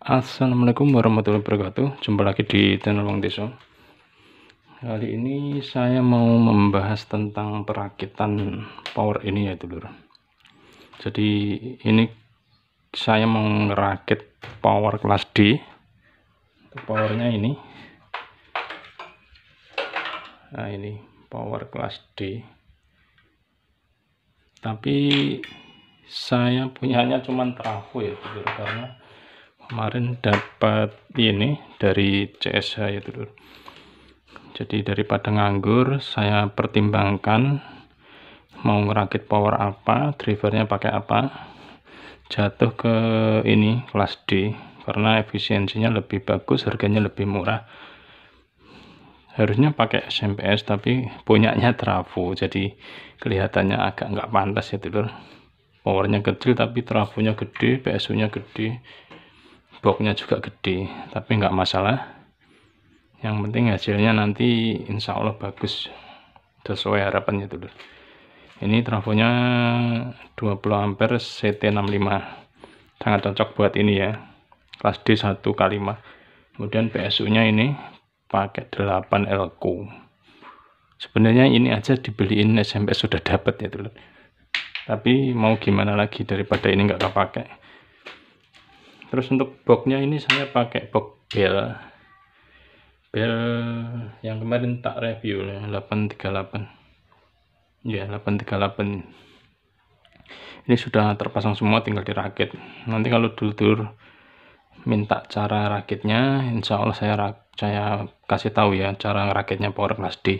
Assalamualaikum warahmatullahi wabarakatuh Jumpa lagi di channel Wang Deso Kali ini saya mau membahas tentang perakitan power ini ya dulur Jadi ini saya mau ngerakit power kelas D Powernya ini Nah ini power kelas D Tapi saya punyanya cuman trafo ya dulur Karena kemarin dapat ini dari CSH ya dulu. jadi daripada nganggur saya pertimbangkan mau ngerakit power apa drivernya pakai apa jatuh ke ini kelas D karena efisiensinya lebih bagus harganya lebih murah harusnya pakai SMPS tapi punyanya trafo jadi kelihatannya agak nggak pantas ya tidur. powernya kecil tapi trafonya gede PSU nya gede boxnya juga gede tapi nggak masalah yang penting hasilnya nanti insya Allah bagus sesuai harapannya dulu ini trafonya 20 ampere CT65 sangat cocok buat ini ya kelas D1 kali 5 kemudian PSU nya ini pakai 8 LQ sebenarnya ini aja dibeliin SMP sudah dapat ya dulu tapi mau gimana lagi daripada ini nggak kepake terus untuk boxnya ini saya pakai box bel bel yang kemarin tak review 838 ya 838 ini sudah terpasang semua tinggal dirakit nanti kalau dulur-dulur minta cara rakitnya insya Allah saya saya kasih tahu ya cara rakitnya power class D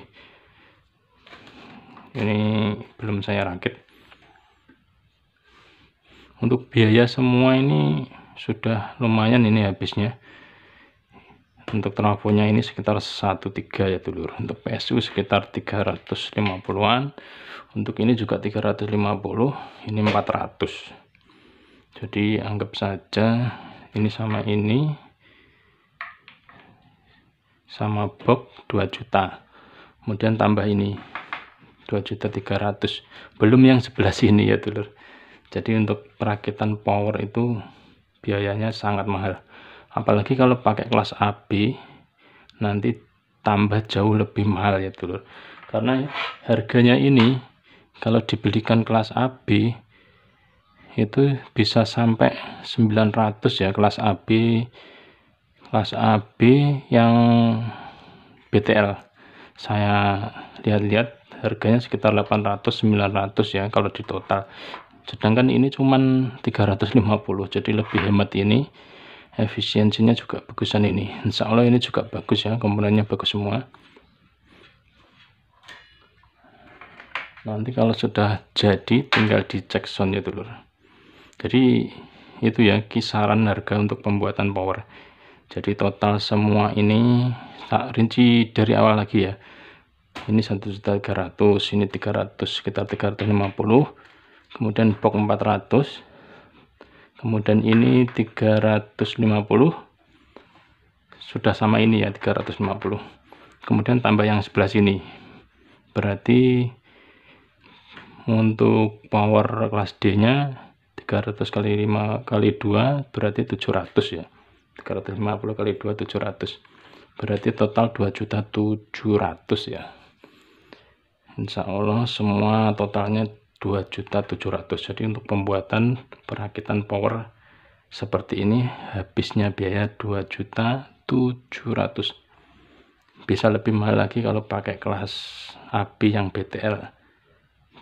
ini belum saya rakit untuk biaya semua ini sudah lumayan ini habisnya untuk trafonya ini sekitar 13 ya dulur untuk PSU sekitar 350an untuk ini juga 350 ini 400 jadi anggap saja ini sama ini sama box 2 juta kemudian tambah ini 2 juta 300 belum yang sebelah sini ya dulur jadi untuk perakitan power itu biayanya sangat mahal apalagi kalau pakai kelas AB nanti tambah jauh lebih mahal ya dulur karena harganya ini kalau dibelikan kelas AB itu bisa sampai 900 ya kelas AB kelas AB yang BTL saya lihat-lihat harganya sekitar 800 900 ya kalau di total sedangkan ini cuman 350 jadi lebih hemat ini efisiensinya juga bagusan ini Insya Allah ini juga bagus ya komponennya bagus semua nanti kalau sudah jadi tinggal dicek soundnya dulu jadi itu ya kisaran harga untuk pembuatan power jadi total semua ini tak rinci dari awal lagi ya ini 1.300 ini 300 sekitar 350 kemudian box 400 kemudian ini 350 sudah sama ini ya 350 kemudian tambah yang sebelah sini berarti untuk power kelas D nya 300 kali 5 kali 2 berarti 700 ya 350 kali 2 700 berarti total 2.700 ya Insya Allah semua totalnya 2.700 jadi untuk pembuatan perakitan power seperti ini habisnya biaya 2.700 bisa lebih mahal lagi kalau pakai kelas api yang BTL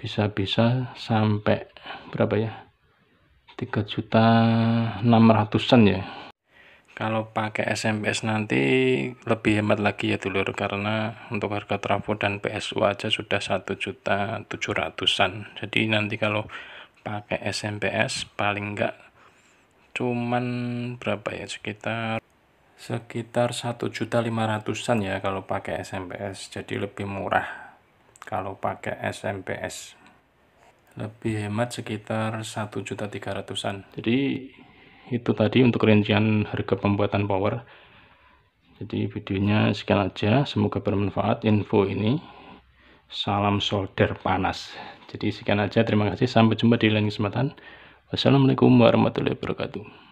bisa-bisa sampai berapa ya 3 juta 600-an ya kalau pakai SMS nanti lebih hemat lagi ya dulur karena untuk harga trafo dan PSU aja sudah 1 juta 700-an jadi nanti kalau pakai SMPS paling enggak cuman berapa ya sekitar sekitar 1 juta 500-an ya kalau pakai SMPS jadi lebih murah kalau pakai SMPS lebih hemat sekitar 1 juta 300-an jadi itu tadi untuk rincian harga pembuatan power jadi videonya sekian aja semoga bermanfaat info ini salam solder panas jadi sekian aja terima kasih sampai jumpa di lain kesempatan wassalamualaikum warahmatullahi wabarakatuh